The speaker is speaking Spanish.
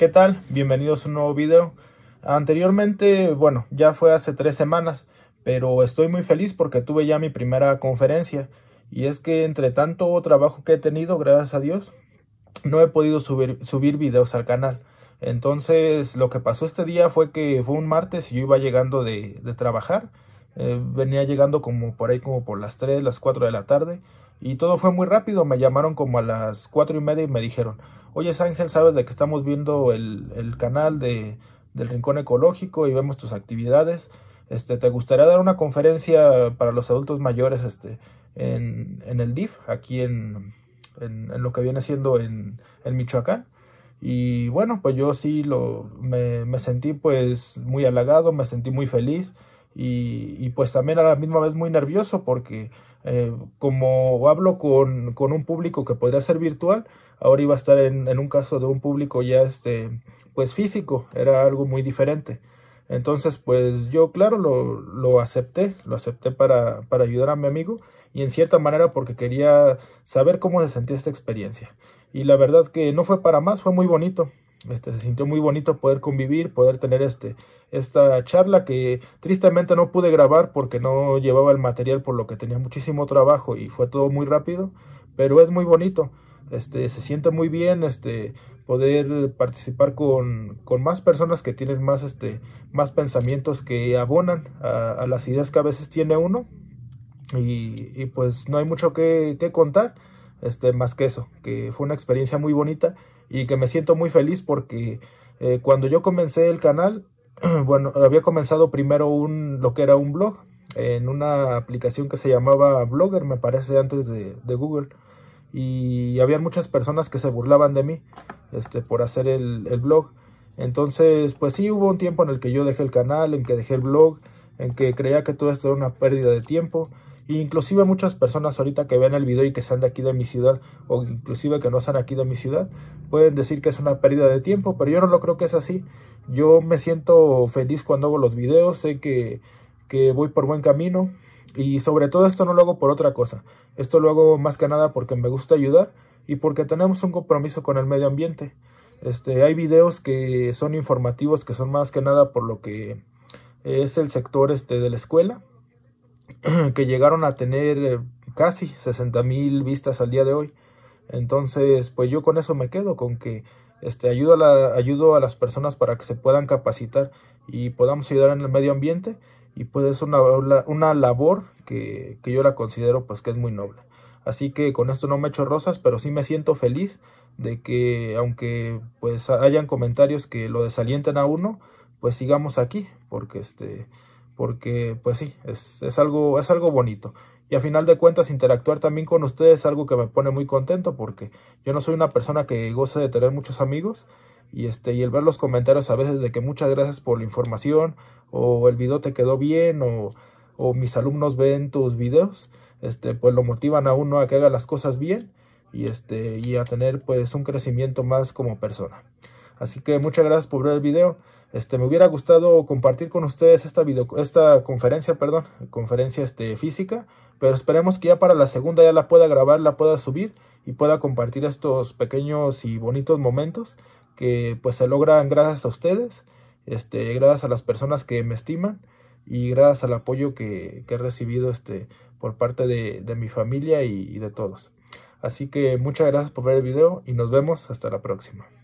¿Qué tal? Bienvenidos a un nuevo video. Anteriormente, bueno, ya fue hace tres semanas, pero estoy muy feliz porque tuve ya mi primera conferencia. Y es que entre tanto trabajo que he tenido, gracias a Dios, no he podido subir, subir videos al canal. Entonces, lo que pasó este día fue que fue un martes y yo iba llegando de, de trabajar eh, venía llegando como por ahí como por las 3, las 4 de la tarde y todo fue muy rápido, me llamaron como a las 4 y media y me dijeron, oye Ángel, sabes de que estamos viendo el, el canal de, del Rincón Ecológico y vemos tus actividades, este, ¿te gustaría dar una conferencia para los adultos mayores este, en, en el DIF, aquí en, en, lo que viene siendo en, Michoacán? Y bueno, pues yo sí lo, me, me sentí pues muy halagado, me sentí muy feliz, y, pues también a la misma vez muy nervioso porque eh, como hablo con, un público que podría ser virtual, ahora iba a estar en, un caso de un público ya este, pues físico, era algo muy diferente. Entonces pues yo claro lo, acepté, lo acepté para, para ayudar a mi amigo y en cierta manera porque quería saber cómo se sentía esta experiencia. Y la verdad que no fue para más, fue muy bonito. Este, se sintió muy bonito poder convivir, poder tener este, esta charla que tristemente no pude grabar porque no llevaba el material por lo que tenía muchísimo trabajo y fue todo muy rápido, pero es muy bonito. Este, se siente muy bien este, poder participar con, más personas que tienen más, este, más pensamientos que abonan a, las ideas que a veces tiene uno. Y, pues no hay mucho que, que contar, este, más que eso, que fue una experiencia muy bonita y que me siento muy feliz porque eh, cuando yo comencé el canal, bueno, había comenzado primero un, lo que era un blog en una aplicación que se llamaba Blogger, me parece, antes de, Google. Y había muchas personas que se burlaban de mí este, por hacer el, el blog. Entonces, pues sí, hubo un tiempo en el que yo dejé el canal, en que dejé el blog, en que creía que todo esto era una pérdida de tiempo inclusive muchas personas ahorita que vean el video y que están de aquí de mi ciudad o inclusive que no están aquí de mi ciudad pueden decir que es una pérdida de tiempo, pero yo no lo creo que es así. Yo me siento feliz cuando hago los videos, sé que, voy por buen camino y sobre todo esto no lo hago por otra cosa. Esto lo hago más que nada porque me gusta ayudar y porque tenemos un compromiso con el medio ambiente. Este, hay videos que son informativos, que son más que nada por lo que es el sector este, de la escuela que llegaron a tener eh, casi 60 mil vistas al día de hoy. Entonces, pues yo con eso me quedo, con que este, ayudo, a la, ayudo a las personas para que se puedan capacitar y podamos ayudar en el medio ambiente. Y pues es una, una labor que, que yo la considero pues que es muy noble. Así que con esto no me echo rosas, pero sí me siento feliz de que aunque pues hayan comentarios que lo desalienten a uno, pues sigamos aquí, porque este porque pues sí, es, algo, es algo bonito. Y a final de cuentas, interactuar también con ustedes es algo que me pone muy contento porque yo no soy una persona que goce de tener muchos amigos y, este, y el ver los comentarios a veces de que muchas gracias por la información o el video te quedó bien o, o mis alumnos ven tus videos, este, pues lo motivan a uno a que haga las cosas bien y, este, y a tener pues un crecimiento más como persona. Así que muchas gracias por ver el video. Este, me hubiera gustado compartir con ustedes esta, video, esta conferencia, perdón, conferencia este, física, pero esperemos que ya para la segunda ya la pueda grabar, la pueda subir y pueda compartir estos pequeños y bonitos momentos que pues se logran gracias a ustedes, este, gracias a las personas que me estiman y gracias al apoyo que, he recibido este, por parte de, mi familia y, y de todos. Así que muchas gracias por ver el video y nos vemos hasta la próxima.